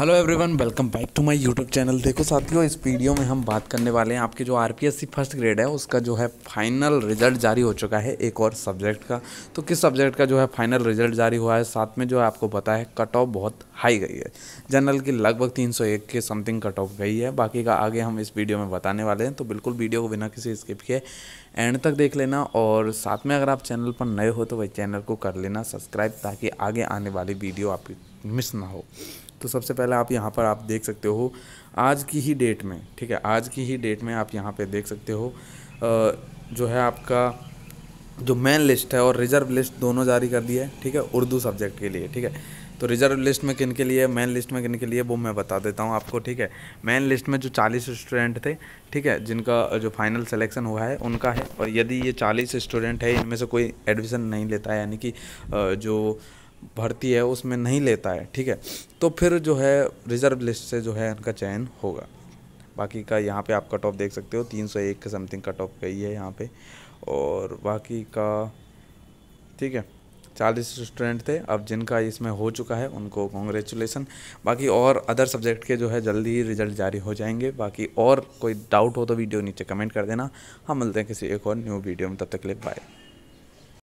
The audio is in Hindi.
hello everyone welcome back to my YouTube channel देखो साथियों इस वीडियो में हम बात करने वाले हैं आपके जो आरपीएससी फर्स्ट ग्रेड है उसका जो है फाइनल रिजल्ट जारी हो चुका है एक और सब्जेक्ट का तो किस सब्जेक्ट का जो है फाइनल रिजल्ट जारी हुआ है साथ में जो है आपको पता है कट ऑफ बहुत हाई गई है जनरल की लगभग तीन के समथिंग कट ऑफ गई है बाकी का आगे हम इस वीडियो में बताने वाले हैं तो बिल्कुल वीडियो को बिना किसी स्किप किए एंड तक देख लेना और साथ में अगर आप चैनल पर नए हो तो वही चैनल को कर लेना सब्सक्राइब ताकि आगे आने वाली वीडियो आपकी मिस ना हो तो सबसे पहले आप यहाँ पर आप देख सकते हो आज की ही डेट में ठीक है आज की ही डेट में आप यहाँ पे देख सकते हो जो है आपका जो मेन लिस्ट है और रिजर्व लिस्ट दोनों जारी कर दी है ठीक है उर्दू सब्जेक्ट के लिए ठीक है तो रिजर्व लिस्ट में किन के लिए मेन लिस्ट में किन के लिए वो मैं बता देता हूँ आपको ठीक है मेन लिस्ट में जो 40 स्टूडेंट थे ठीक है जिनका जो फाइनल सिलेक्शन हुआ है उनका है और यदि ये 40 स्टूडेंट है इनमें से कोई एडमिशन नहीं लेता है यानी कि जो भर्ती है उसमें नहीं लेता है ठीक है तो फिर जो है रिज़र्व लिस्ट से जो है उनका चयन होगा बाकी का यहाँ पे आप कट ऑफ देख सकते हो 301 के समथिंग कट ऑफ गई है यहाँ पे और बाकी का ठीक है चालीस स्टूडेंट थे अब जिनका इसमें हो चुका है उनको कॉन्ग्रेचुलेसन बाकी और अदर सब्जेक्ट के जो है जल्दी ही रिजल्ट जारी हो जाएंगे बाकी और कोई डाउट हो तो वीडियो नीचे कमेंट कर देना हम मिलते हैं किसी एक और न्यू वीडियो में तब तक के बाय